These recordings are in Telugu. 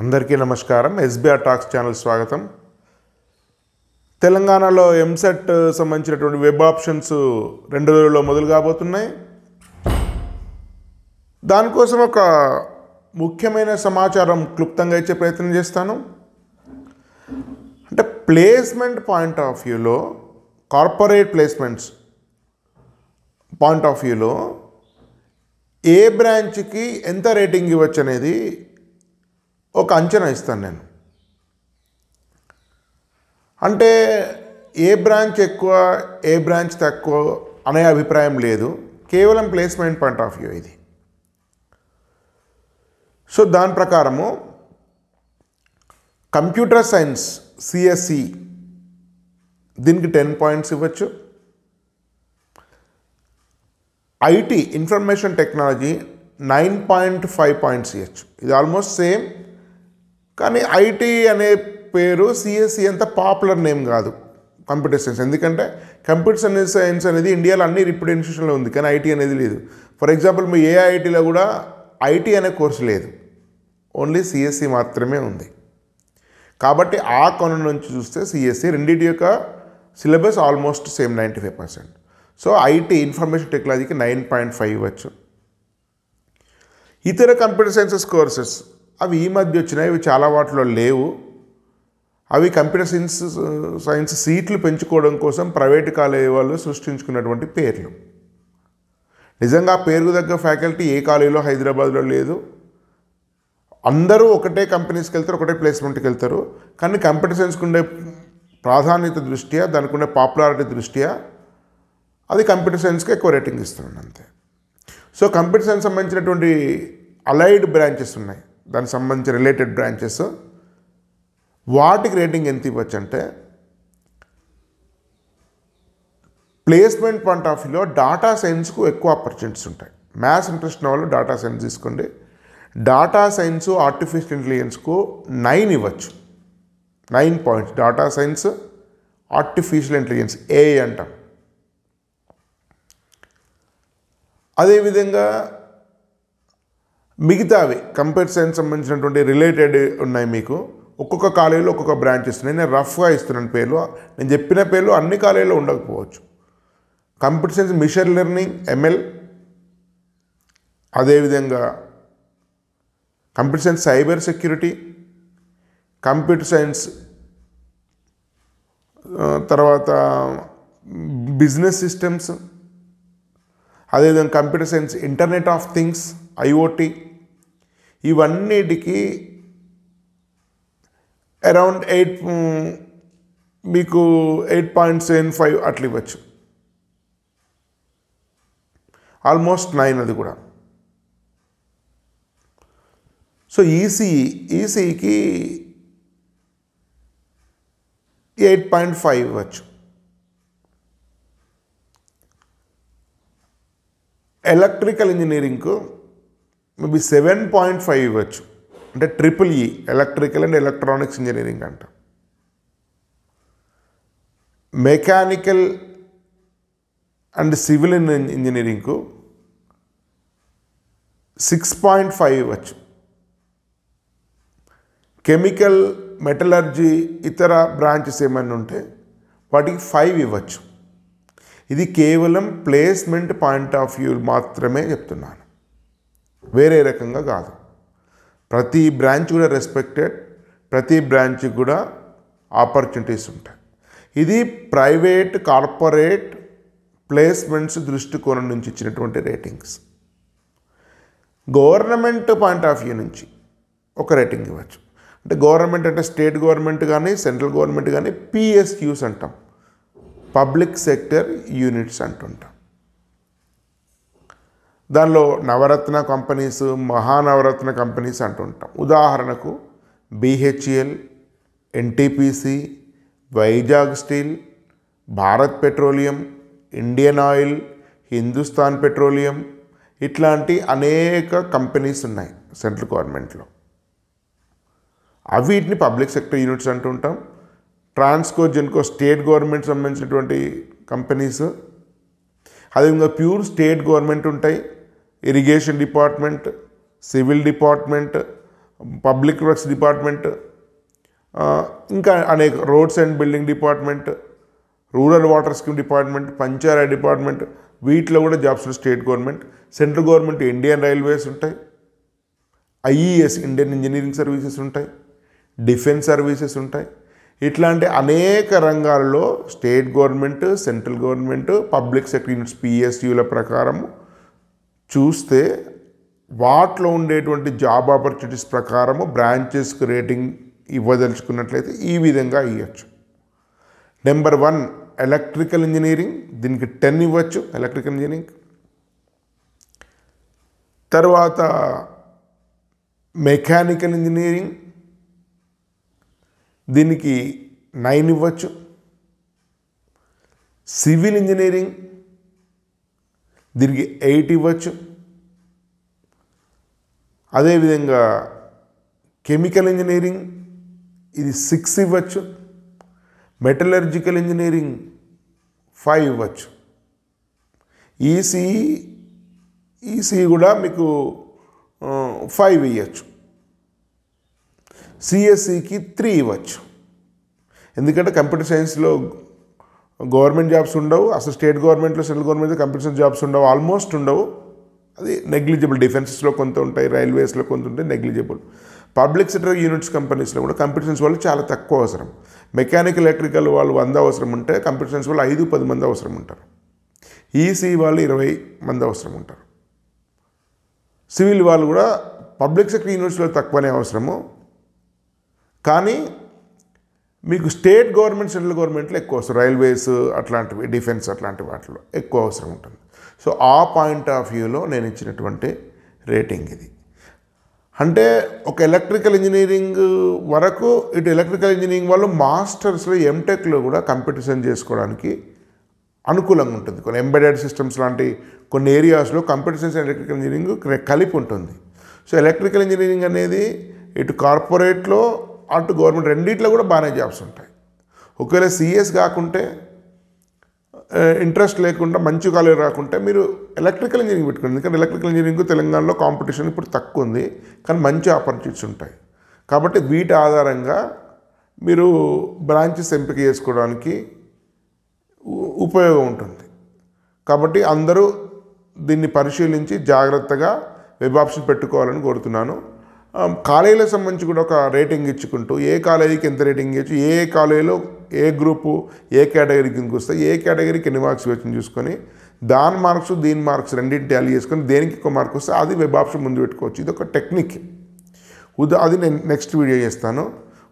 అందరికీ నమస్కారం ఎస్బీఆర్ టాక్స్ ఛానల్ స్వాగతం తెలంగాణలో ఎంసెట్ సంబంధించినటువంటి వెబ్ ఆప్షన్స్ రెండు వేలలో మొదలు కాబోతున్నాయి దానికోసం ఒక ముఖ్యమైన సమాచారం క్లుప్తంగా ఇచ్చే ప్రయత్నం చేస్తాను అంటే ప్లేస్మెంట్ పాయింట్ ఆఫ్ వ్యూలో కార్పొరేట్ ప్లేస్మెంట్స్ పాయింట్ ఆఫ్ వ్యూలో ఏ బ్రాంచ్కి ఎంత రేటింగ్ ఇవ్వచ్చు అనేది ఒక అంచనా ఇస్తాను నేను అంటే ఏ బ్రాంచ్ ఎక్కువ ఏ బ్రాంచ్ తక్కువ అనే అభిప్రాయం లేదు కేవలం ప్లేస్మెంట్ పాయింట్ ఆఫ్ వ్యూ ఇది సో దాని ప్రకారము కంప్యూటర్ సైన్స్ సిఎస్సి దీనికి టెన్ పాయింట్స్ ఇవ్వచ్చు IT information technology nine point five points ఇవ్వచ్చు ఇది ఆల్మోస్ట్ సేమ్ కానీ ఐటీ అనే పేరు సిఎస్సి అంత పాపులర్ నేమ్ కాదు కంప్యూటర్ సైన్స్ ఎందుకంటే కంప్యూటర్ సైన్స్ అనేది ఇండియాలో అన్ని రిప్యూటెడ్ ఇన్స్టిట్యూషన్లో ఉంది కానీ ఐటీ అనేది లేదు ఫర్ ఎగ్జాంపుల్ మీ ఏఐఐటీలో కూడా ఐటీ అనే కోర్సు లేదు ఓన్లీ సిఎస్సి మాత్రమే ఉంది కాబట్టి ఆ కొన నుంచి చూస్తే సిఎస్సి రెండింటి యొక్క syllabus almost same ninety five percent so IT information టెక్నాలజీకి నైన్ పాయింట్ ఫైవ్ ఇవ్వచ్చు ఇతర కంప్యూటర్ సైన్సెస్ కోర్సెస్ అవి ఈ మధ్య వచ్చినాయి అవి చాలా వాటిలో లేవు అవి కంప్యూటర్ సైన్స్ సైన్స్ సీట్లు పెంచుకోవడం కోసం ప్రైవేటు కాలేజీ వాళ్ళు సృష్టించుకున్నటువంటి పేర్లు నిజంగా పేరుకు తగ్గ ఫ్యాకల్టీ ఏ కాలేజీలో హైదరాబాద్లో లేదు అందరూ ఒకటే కంపెనీస్కి వెళ్తారు ఒకటే ప్లేస్మెంట్కి వెళ్తారు కానీ కంప్యూటర్ సైన్స్కి ఉండే ప్రాధాన్యత దృష్ట్యా దానికి ఉండే పాపులారిటీ దృష్ట్యా అది కంప్యూటర్ సైన్స్కి ఎక్కువ రేటింగ్ ఇస్తున్నాను అంతే సో కంప్యూటర్ సైన్స్ సంబంధించినటువంటి అలైడ్ బ్రాంచెస్ ఉన్నాయి దానికి సంబంధించి రిలేటెడ్ బ్రాంచెస్ వాటికి రేటింగ్ ఎంత ఇవ్వచ్చు అంటే ప్లేస్మెంట్ పాయింట్ ఆఫ్ వ్యూలో డాటా సైన్స్కు ఎక్కువ ఆపర్చునిటీస్ ఉంటాయి మ్యాథ్స్ ఇంట్రెస్ట్ ఉన్న వాళ్ళు డాటా సైన్స్ తీసుకోండి డాటా సైన్స్ ఆర్టిఫిషియల్ ఇంటెలిజెన్స్కు నైన్ ఇవ్వచ్చు nine points data science artificial intelligence AI అంటాం అదేవిధంగా మిగతావి కంప్యూటర్ సైన్స్ సంబంధించినటువంటి రిలేటెడ్ ఉన్నాయి మీకు ఒక్కొక్క కాలేజీలో ఒక్కొక్క బ్రాంచ్ ఇస్తున్నాయి నేను రఫ్గా ఇస్తున్నాను పేర్లు నేను చెప్పిన పేర్లు అన్ని కాలేజీలో ఉండకపోవచ్చు computer science machine learning ML అదేవిధంగా computer science cyber security computer science తర్వాత బిజినెస్ సిస్టమ్స్ అదేవిధంగా computer science internet of things IoT ఇవన్నిటికీ అరౌండ్ ఎయిట్ మీకు ఎయిట్ పాయింట్ సెవెన్ ఫైవ్ అట్లా ఇవ్వచ్చు ఆల్మోస్ట్ నైన్ అది కూడా సో ఈసీ ఈసీకి ఎయిట్ పాయింట్ ఫైవ్ ఇవ్వచ్చు ఎలక్ట్రికల్ ఇంజనీరింగ్కు మేబీ సెవెన్ పాయింట్ ఫైవ్ ఇవ్వచ్చు అంటే triple E electrical and electronics engineering అంట మెకానికల్ అండ్ సివిల్ ఇంజనీరింగ్కు సిక్స్ పాయింట్ ఫైవ్ ఇవ్వచ్చు కెమికల్ మెటలర్జీ ఇతర బ్రాంచెస్ ఏమైనా ఉంటే వాటికి ఫైవ్ ఇవ్వచ్చు ఇది కేవలం ప్లేస్మెంట్ పాయింట్ ఆఫ్ వ్యూ మాత్రమే చెప్తున్నాను వేరే రకంగా కాదు ప్రతి బ్రాంచ్ కూడా రెస్పెక్టెడ్ ప్రతి బ్రాంచ్ కూడా ఆపర్చునిటీస్ ఉంటాయి ఇది ప్రైవేట్ కార్పొరేట్ ప్లేస్మెంట్స్ దృష్టికోణం నుంచి ఇచ్చినటువంటి ratings government point of view నుంచి ఒక రేటింగ్ ఇవ్వచ్చు అంటే గవర్నమెంట్ అంటే స్టేట్ గవర్నమెంట్ కానీ సెంట్రల్ గవర్నమెంట్ కానీ పిఎస్క్యూస్ అంటాం పబ్లిక్ సెక్టర్ యూనిట్స్ అంటుంటాం దానిలో నవరత్న కంపెనీస్ మహానవరత్న కంపెనీస్ అంటుంటాం ఉదాహరణకు BHEL NTPC Vizag steel Bharat petroleum Indian oil Hindustan petroleum ఇట్లాంటి అనేక కంపెనీస్ ఉన్నాయి సెంట్రల్ గవర్నమెంట్లో అవిటిని పబ్లిక్ సెక్టర్ యూనిట్స్ అంటుంటాం ట్రాన్స్కో జెన్కో స్టేట్ గవర్నమెంట్ సంబంధించినటువంటి కంపెనీస్ అదేవిధంగా ప్యూర్ స్టేట్ గవర్నమెంట్ ఉంటాయి irrigation department civil department public works department ఇంకా అనేక roads and building department rural water scheme department panchayat department వీటిలో కూడా jobs state government central government Indian railways ఉంటాయి ఐఈఎస్ ఇండియన్ ఇంజనీరింగ్ సర్వీసెస్ ఉంటాయి డిఫెన్స్ సర్వీసెస్ ఉంటాయి ఇట్లాంటి అనేక రంగాల్లో state government central government public sector units పిఎస్యూల ప్రకారము చూస్తే వాటిలో ఉండేటువంటి జాబ్ ఆపర్చునిటీస్ ప్రకారము బ్రాంచెస్కి రేటింగ్ ఇవ్వదలుచుకున్నట్లయితే ఈ విధంగా ఇవ్వచ్చు నెంబర్ వన్ ఎలక్ట్రికల్ ఇంజనీరింగ్ దీనికి టెన్ ఇవ్వచ్చు ఎలక్ట్రికల్ ఇంజనీరింగ్ తర్వాత మెకానికల్ ఇంజనీరింగ్ దీనికి నైన్ ఇవ్వచ్చు సివిల్ ఇంజనీరింగ్ దీనికి ఎయిట్ ఇవ్వచ్చు అదేవిధంగా కెమికల్ ఇంజనీరింగ్ ఇది సిక్స్ ఇవ్వచ్చు మెటలర్జికల్ ఇంజనీరింగ్ ఫైవ్ ఇవ్వచ్చు ఈసీ ఈసీ కూడా మీకు ఫైవ్ ఇవ్వచ్చు సిఎస్సికి త్రీ ఇవ్వచ్చు ఎందుకంటే కంప్యూటర్ సైన్స్లో గవర్నమెంట్ జాబ్స్ ఉండవు అసలు స్టేట్ గవర్నమెంట్లో సెంట్రల్ గవర్నమెంట్ కంపల్సరీ జాబ్స్ ఉండవు ఆల్మోస్ట్ ఉండవు అది నెగ్లిజిబుల్ డిఫెన్సెస్లో కొంత ఉంటాయి రైల్వేస్లో కొంత ఉంటాయి నెగ్లిజిబుల్ పబ్లిక్ సెక్టర్ యూనిట్స్ కంపెనీస్లో కూడా కంపిటెన్స్ వాళ్ళు చాలా తక్కువ అవసరం మెకానికల్ ఎలక్ట్రికల్ వాళ్ళు వంద అవసరం ఉంటే కంపిటెన్స్ వాళ్ళు ఐదు పది మంది అవసరం ఉంటారు ఈసీ e వాళ్ళు ఇరవై మంది అవసరం ఉంటారు సివిల్ వాళ్ళు కూడా పబ్లిక్ సెక్టర్ యూనిట్స్లో తక్కువనే అవసరము కానీ మీకు స్టేట్ గవర్నమెంట్ సెంట్రల్ గవర్నమెంట్లో ఎక్కువ అవసరం రైల్వేస్ అట్లాంటివి డిఫెన్స్ అట్లాంటి వాటిలో ఎక్కువ అవసరం ఉంటుంది సో ఆ పాయింట్ ఆఫ్ వ్యూలో నేను ఇచ్చినటువంటి రేటింగ్ ఇది అంటే ఒక ఎలక్ట్రికల్ ఇంజనీరింగ్ వరకు ఇటు ఎలక్ట్రికల్ ఇంజనీరింగ్ వాళ్ళు మాస్టర్స్లో ఎంటెక్లో కూడా కంపిటీషన్ చేసుకోవడానికి అనుకూలంగా ఉంటుంది కొన్ని ఎంబెడెడ్ సిస్టమ్స్ లాంటి కొన్ని ఏరియాస్లో కంపిటీషన్స్ ఎలక్ట్రికల్ ఇంజనీరింగ్ కలిపి ఉంటుంది సో ఎలక్ట్రికల్ ఇంజనీరింగ్ అనేది ఇటు కార్పొరేట్లో అటు గవర్నమెంట్ రెండిట్లో కూడా బాగానే జాబ్స్ ఉంటాయి ఒకవేళ సిఎస్ కాకుంటే ఇంట్రెస్ట్ లేకుండా మంచి కాలేజ్ రాకుంటే మీరు ఎలక్ట్రికల్ ఇంజనీరింగ్ పెట్టుకోండి ఎందుకంటే ఎలక్ట్రికల్ ఇంజనీరింగ్ తెలంగాణలో కాంపిటీషన్ ఇప్పుడు తక్కువ ఉంది కానీ మంచి ఆపర్చునిటీస్ ఉంటాయి కాబట్టి వీటి ఆధారంగా మీరు బ్రాంచెస్ ఎంపిక చేసుకోవడానికి ఉపయోగం ఉంటుంది కాబట్టి అందరూ దీన్ని పరిశీలించి జాగ్రత్తగా వెబ్ ఆప్షన్ పెట్టుకోవాలని కోరుతున్నాను కాలేజీలకు సంబంధించి కూడా ఒక రేటింగ్ ఇచ్చుకుంటూ ఏ కాలేజీకి ఎంత రేటింగ్ ఇచ్చు ఏ కాలేజీలో ఏ గ్రూపు ఏ కేటగిరీ కిందకి వస్తే ఏ కేటగిరీకి ఎన్ని మార్క్స్ వచ్చింది చూసుకొని దాని మార్క్స్ దీని మార్క్స్ రెండింటి ట్యాలీ చేసుకొని దేనికి ఎక్కువ మార్క్ వస్తే అది వెబ్ ఆప్షన్ ముందు పెట్టుకోవచ్చు ఇది ఒక టెక్నిక్ ఉదా అది నేను నెక్స్ట్ వీడియో చేస్తాను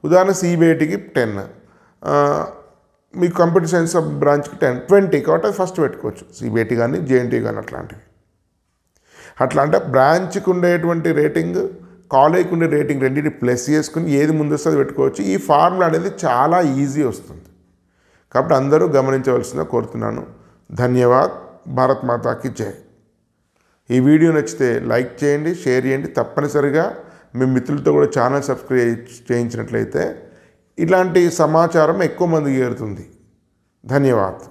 ఉదాహరణ సిబిఐటికి టెన్ మీ కంప్యూటర్ సైన్స్ బ్రాంచ్కి టెన్ ట్వంటీ కాబట్టి ఫస్ట్ పెట్టుకోవచ్చు సిబిఐటి కానీ జేఎన్టీ కానీ అట్లాంటివి అట్లా అంటే బ్రాంచ్కి ఉండేటువంటి రేటింగ్ కాల్ ఉండే రేటింగ్ రెండింటి ప్లస్ చేసుకుని ఏది ముందస్తు పెట్టుకోవచ్చు ఈ ఫార్ములా అనేది చాలా ఈజీ వస్తుంది కాబట్టి అందరూ గమనించవలసిందిగా కోరుతున్నాను ధన్యవాద్ భారత్ మాతాకి జై ఈ వీడియో నచ్చితే లైక్ చేయండి షేర్ చేయండి తప్పనిసరిగా మీ మిత్రులతో కూడా ఛానల్ సబ్స్క్రైబ్ చేయించినట్లయితే ఇలాంటి సమాచారం ఎక్కువ మందికి చేరుతుంది ధన్యవాద్